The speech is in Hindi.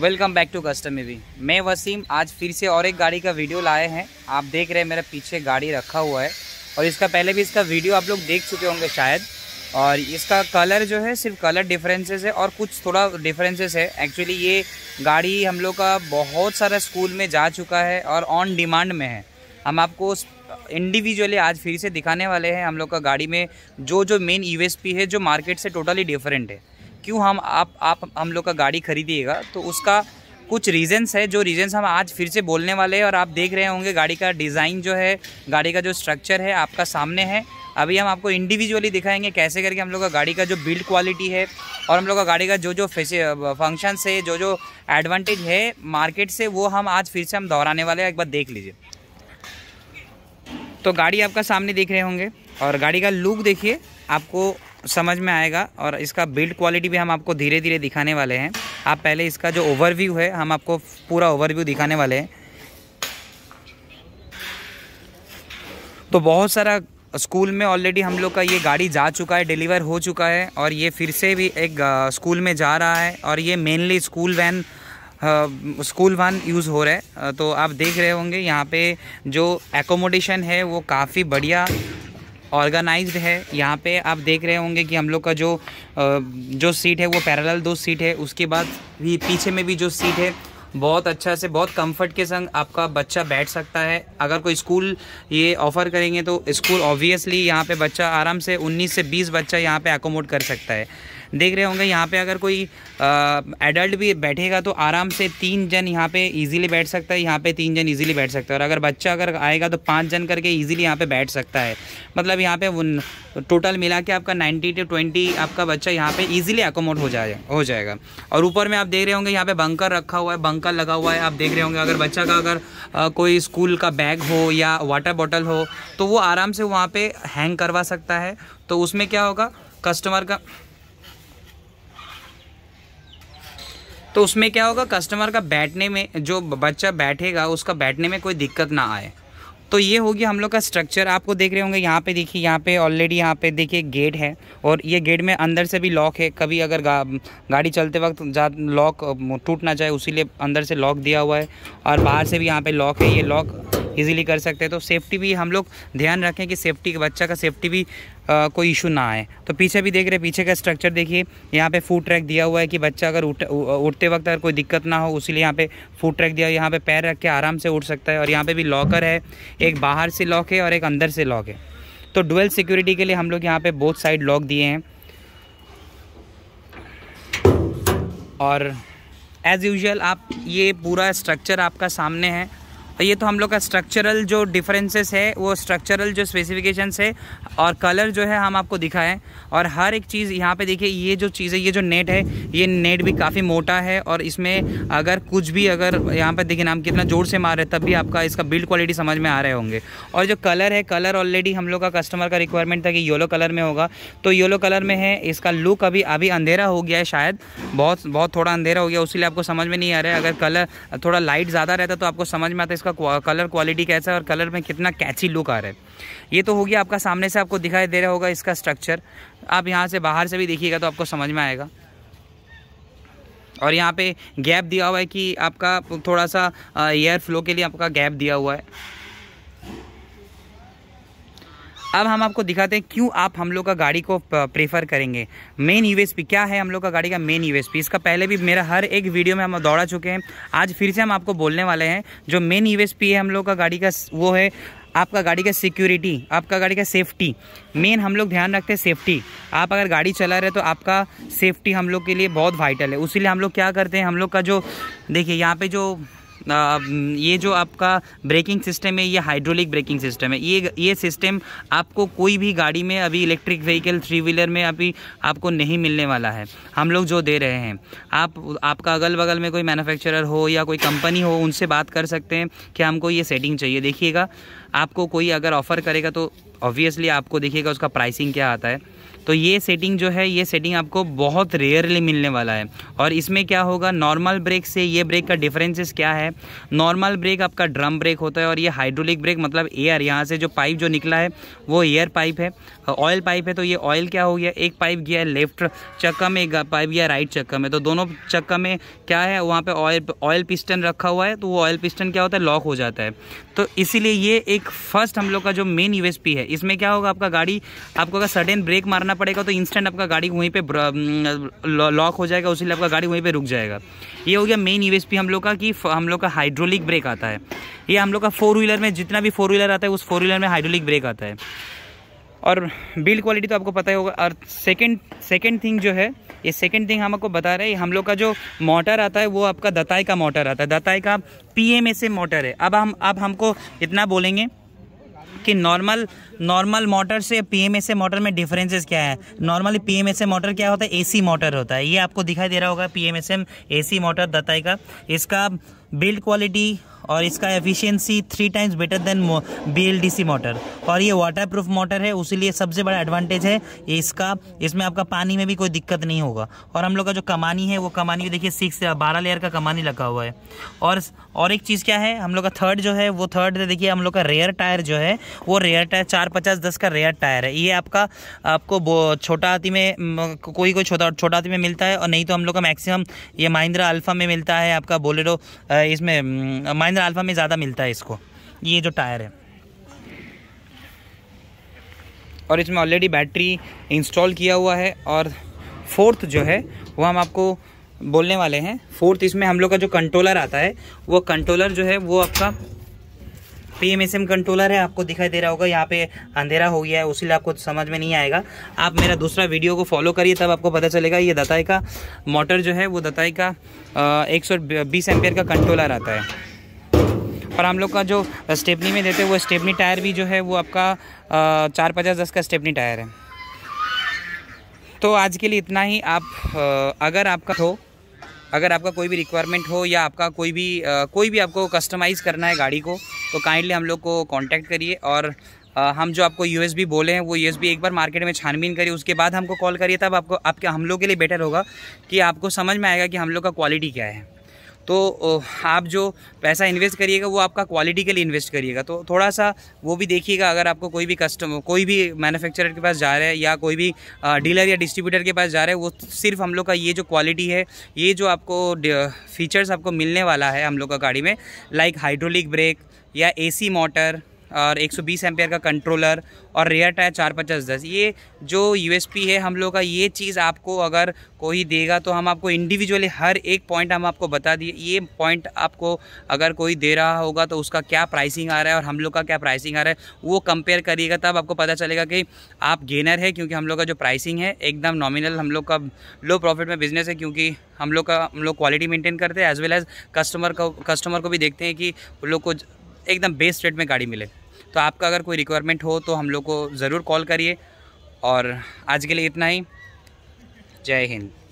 welcome back to custom AV मैं वसीम आज फिर से और एक गाड़ी का वीडियो लाए हैं आप देख रहे हैं मेरा पीछे गाड़ी रखा हुआ है और इसका पहले भी इसका वीडियो आप लोग देख चुके होंगे शायद और इसका कलर जो है सिर्फ कलर डिफरेंसेस है और कुछ थोड़ा डिफरेंसेस है एक्चुअली ये गाड़ी हम लोग का बहुत सारा स्कूल में जा चुका है और ऑन डिमांड में है हम आपको इंडिविजुअली आज फिर से दिखाने वाले हैं हम लोग का गाड़ी में जो जो मेन यू e है जो मार्केट से टोटली डिफरेंट है क्यों हम आप आप हम लोग का गाड़ी खरीदिएगा तो उसका कुछ रीजंस है जो रीजंस हम आज फिर से बोलने वाले हैं और आप देख रहे होंगे गाड़ी का डिज़ाइन जो है गाड़ी का जो स्ट्रक्चर है आपका सामने है अभी हम आपको इंडिविजुअली दिखाएंगे कैसे करके हम लोग का गाड़ी का जो बिल्ड क्वालिटी है और हम लोग का गाड़ी का जो जो फैसे फंक्शन से जो जो एडवांटेज है मार्केट से वो हम आज फिर से हम दोहराने वाले हैं एक बार देख लीजिए तो गाड़ी आपका सामने देख रहे होंगे और गाड़ी का लुक देखिए आपको समझ में आएगा और इसका बिल्ड क्वालिटी भी हम आपको धीरे धीरे दिखाने वाले हैं आप पहले इसका जो ओवरव्यू है हम आपको पूरा ओवरव्यू दिखाने वाले हैं तो बहुत सारा स्कूल में ऑलरेडी हम लोग का ये गाड़ी जा चुका है डिलीवर हो चुका है और ये फिर से भी एक स्कूल में जा रहा है और ये mainly school van school van use हो रहा है तो आप देख रहे होंगे यहाँ पे जो एकोमोडेशन है वो काफ़ी बढ़िया ऑर्गेनाइज्ड है यहाँ पे आप देख रहे होंगे कि हम लोग का जो जो सीट है वो पैरेलल दो सीट है उसके बाद भी पीछे में भी जो सीट है बहुत अच्छा से बहुत कंफर्ट के संग आपका बच्चा बैठ सकता है अगर कोई स्कूल ये ऑफ़र करेंगे तो स्कूल ऑब्वियसली यहाँ पे बच्चा आराम से 19 से 20 बच्चा यहाँ पे एकोमोड कर सकता है देख रहे होंगे यहाँ पे अगर कोई एडल्ट भी बैठेगा तो आराम से तीन जन यहाँ पे इजीली बैठ सकता है यहाँ पे तीन जन इजीली बैठ सकता है और अगर बच्चा अगर आएगा तो पाँच जन करके इजीली यहाँ पे बैठ सकता है मतलब यहाँ पे टोटल मिला के आपका नाइन्टी टू ट्वेंटी आपका बच्चा यहाँ पे ईजिली अकोमोड हो जाए हो जाएगा और ऊपर में आप देख रहे होंगे यहाँ पे बंकर रखा हुआ है बंकर लगा हुआ है आप देख रहे होंगे अगर बच्चा का अगर कोई स्कूल का बैग हो या वाटर बॉटल हो तो वो आराम से वहाँ पर हैंग करवा सकता है तो उसमें क्या होगा कस्टमर का तो उसमें क्या होगा कस्टमर का बैठने में जो बच्चा बैठेगा उसका बैठने में कोई दिक्कत ना आए तो ये होगी हम लोग का स्ट्रक्चर आपको देख रहे होंगे यहाँ पे देखिए यहाँ पे ऑलरेडी यहाँ पे देखिए गेट है और ये गेट में अंदर से भी लॉक है कभी अगर गा, गाड़ी चलते वक्त जा लॉक टूट ना जाए उसी अंदर से लॉक दिया हुआ है और बाहर से भी यहाँ पे लॉक है ये लॉक इजीली कर सकते हैं तो सेफ्टी भी हम लोग ध्यान रखें कि सेफ्टी का बच्चा का सेफ्टी भी कोई इशू ना आए तो पीछे भी देख रहे पीछे का स्ट्रक्चर देखिए यहाँ पे फूड ट्रैक दिया हुआ है कि बच्चा अगर उठ उठते वक्त अगर कोई दिक्कत ना हो उसीलिए यहाँ पे फूड ट्रैक दिया यहाँ पे पैर रख के आराम से उठ सकता है और यहाँ पे भी लॉकर है एक बाहर से लॉक है और एक अंदर से लॉक है तो डुअल सिक्योरिटी के लिए हम लोग यहाँ पर बोथ साइड लॉक दिए हैं और एज़ यूजल आप ये पूरा स्ट्रक्चर आपका सामने है तो ये तो हम लोग का स्ट्रक्चरल जो डिफरेंसेस है वो स्ट्रक्चरल जो स्पेसिफिकेशंस है और कलर जो है हम आपको दिखाएं और हर एक चीज़ यहाँ पे देखिए ये जो चीज़ है ये जो नेट है ये नेट भी काफ़ी मोटा है और इसमें अगर कुछ भी अगर यहाँ पर देखिए नाम कितना ज़ोर से मार रहे तब भी आपका इसका बिल्ड क्वालिटी समझ में आ रहे होंगे और जो कलर है कलर ऑलरेडी हम लोग का कस्टमर का रिक्वायरमेंट था कि येलो कलर में होगा तो येलो कलर में है इसका लुक अभी अभी अंधेरा हो गया है शायद बहुत बहुत थोड़ा अंधेरा हो गया उसीलिए आपको समझ में नहीं आ रहा है अगर कलर थोड़ा लाइट ज़्यादा रहता तो आपको समझ में आता है उसका कलर क्वालिटी कैसा है और कलर में कितना कैची लुक आ रहा है ये तो हो गया आपका सामने से आपको दिखाई दे रहा होगा इसका स्ट्रक्चर आप यहाँ से बाहर से भी देखिएगा तो आपको समझ में आएगा और यहाँ पे गैप दिया हुआ है कि आपका थोड़ा सा एयर फ्लो के लिए आपका गैप दिया हुआ है अब हम आपको दिखाते हैं क्यों आप हम लोग का गाड़ी को प्रेफर करेंगे मेन यूएसपी क्या है हम लोग का गाड़ी का मेन यूएसपी इसका पहले भी मेरा हर एक वीडियो में हम दौड़ा चुके हैं आज फिर से हम आपको बोलने वाले हैं जो मेन यूएसपी है हम लोग का गाड़ी का वो है आपका गाड़ी का सिक्योरिटी आपका गाड़ी का सेफ्टी मेन हम लोग ध्यान रखते हैं सेफ्टी आप अगर गाड़ी चला रहे तो आपका सेफ्टी हम लोग के लिए बहुत वाइटल है उसी हम लोग क्या करते हैं हम लोग का जो देखिए यहाँ पे जो ये जो आपका ब्रेकिंग सिस्टम है ये हाइड्रोलिक ब्रेकिंग सिस्टम है ये ये सिस्टम आपको कोई भी गाड़ी में अभी इलेक्ट्रिक व्हीकल थ्री व्हीलर में अभी आपको नहीं मिलने वाला है हम लोग जो दे रहे हैं आप आपका अगल बगल में कोई मैन्युफैक्चरर हो या कोई कंपनी हो उनसे बात कर सकते हैं कि हमको ये सेटिंग चाहिए देखिएगा आपको कोई अगर ऑफ़र करेगा तो ऑब्वियसली आपको देखिएगा उसका प्राइसिंग क्या आता है तो ये सेटिंग जो है ये सेटिंग आपको बहुत रेयरली मिलने वाला है और इसमें क्या होगा नॉर्मल ब्रेक से ये ब्रेक का डिफरेंसेस क्या है नॉर्मल ब्रेक आपका ड्रम ब्रेक होता है और ये हाइड्रोलिक ब्रेक मतलब एयर यहाँ से जो पाइप जो निकला है वो एयर पाइप है ऑयल पाइप है तो ये ऑयल क्या हो गया एक पाइप गया लेफ्ट चक्का में एक पाइप गया राइट चक्का में तो दोनों चक्का में क्या है वहाँ पर ऑयल ऑयल पिस्टन रखा हुआ है तो वो ऑयल पिस्टन क्या होता है लॉक हो जाता है तो इसीलिए ये एक फर्स्ट हम लोग का जो मेन यू है इसमें क्या होगा आपका गाड़ी आपको अगर सडन ब्रेक मारना पड़ेगा तो इंस्टेंट आपका गाड़ी वहीं पर लॉक हो जाएगा उसी आपका गाड़ी वहीं पर रुक जाएगा ये हो गया मेन यूएसपी हम लोग का कि हम लोग का हाइड्रोलिक ब्रेक आता है ये हम लोग का फोर व्हीलर में जितना भी फोर व्हीलर आता है उस फोर व्हीलर में हाइड्रोलिक ब्रेक आता है और बिल्ड क्वालिटी तो आपको पता ही होगा और सेकेंड सेकेंड थिंग जो है ये सेकेंड थिंग हम आपको बता रहे हैं हम लोग का जो मोटर आता है वो आपका दताई का मोटर आता है दताई का से मोटर है अब हम अब हमको इतना बोलेंगे कि नॉर्मल नॉर्मल मोटर से पीएमएसए मोटर में डिफरेंसेस क्या है नॉर्मली पीएमएसए मोटर क्या होता है एसी मोटर होता है ये आपको दिखाई दे रहा होगा पीएमएसएम एसी मोटर दताई का इसका बिल्ड क्वालिटी और इसका efficiency three times better than BLDC motor और ये वाटर प्रूफ मोटर है उसीलिए सबसे बड़ा एडवांटेज है इसका इसमें आपका पानी में भी कोई दिक्कत नहीं होगा और हम लोग का जो कमानी है वो कमानी देखिए सिक्स बारह लेयर का कमानी लगा हुआ है और और एक चीज़ क्या है हम लोग का थर्ड जो है वो थर्ड देखिए हम लोग का रेयर टायर जो है वो रेयर टायर चार पचास दस का रेयर टायर है ये आपका आपको छोटा हाथी में कोई कोई छोटा छोटा हाथी में मिलता है और नहीं तो हम लोग का मैक्सिमम ये महिंद्रा अल्फा में मिलता है आपका बोलेडो इसमें महिंद्रा महिंद्रा अल्फा में ज़्यादा मिलता है इसको ये जो टायर है और इसमें ऑलरेडी बैटरी इंस्टॉल किया हुआ है और फोर्थ जो है वो हम आपको बोलने वाले हैं फोर्थ इसमें हम लोग का जो कंट्रोलर आता है वो कंट्रोलर जो है वो आपका P M S M controller है आपको दिखाई दे रहा होगा यहाँ पे अंधेरा हो गया है उसी आपको समझ में नहीं आएगा आप मेरा दूसरा वीडियो को फॉलो करिए तब आपको पता चलेगा ये दताई का मोटर जो है वो दताई का एक सौ बीस का कंट्रोलर आता है और हम लोग का जो स्टेपनी में देते हैं वो स्टेपनी टायर भी जो है वो आपका चार पचास दस का स्टेपनी टायर है तो आज के लिए इतना ही आप अगर आपका हो अगर आपका कोई भी रिक्वायरमेंट हो या आपका कोई भी कोई भी आपको कस्टमाइज़ करना है गाड़ी को तो काइंडली हम लोग को कॉन्टैक्ट करिए और हम जो आपको यू बोले हैं वो यू एक बार मार्केट में छानबीन करिए उसके बाद हमको कॉल करिए तब आपको आपके हम लोग के लिए बेटर होगा कि आपको समझ में आएगा कि हम लोग का क्वालिटी क्या है तो आप जो पैसा इन्वेस्ट करिएगा वो आपका क्वालिटी के लिए इन्वेस्ट करिएगा तो थोड़ा सा वो भी देखिएगा अगर आपको कोई भी कस्टमर कोई भी मैन्युफैक्चरर के पास जा रहे हैं या कोई भी डीलर या डिस्ट्रीब्यूटर के पास जा रहे हैं वो सिर्फ हम लोग का ये जो क्वालिटी है ये जो आपको फीचर्स आपको मिलने वाला है हम लोग का गाड़ी में लाइक हाइड्रोलिक ब्रेक या एसी मोटर और 120 सौ बीस का कंट्रोलर और रेयर टायर चार पचास दस ये जो यू है हम लोग का ये चीज़ आपको अगर कोई देगा तो हम आपको इंडिविजुअली हर एक पॉइंट हम आपको बता दिए ये पॉइंट आपको अगर कोई दे रहा होगा तो उसका क्या प्राइसिंग आ रहा है और हम लोग का क्या प्राइसिंग आ रहा है वो कंपेयर करिएगा तब आपको पता चलेगा कि आप गेनर है क्योंकि हम लोग का जो प्राइसिंग है एकदम नॉमिनल हम लोग का लो प्रॉफिट में बिजनेस है क्योंकि हम लोग का हम लोग क्वालिटी मेंटेन करते हैं एज वेल एज कस्टमर को कस्टमर को भी देखते हैं कि उन लोग को एकदम बेस्ट रेट में गाड़ी मिले तो आपका अगर कोई रिक्वायरमेंट हो तो हम लोग को ज़रूर कॉल करिए और आज के लिए इतना ही जय हिंद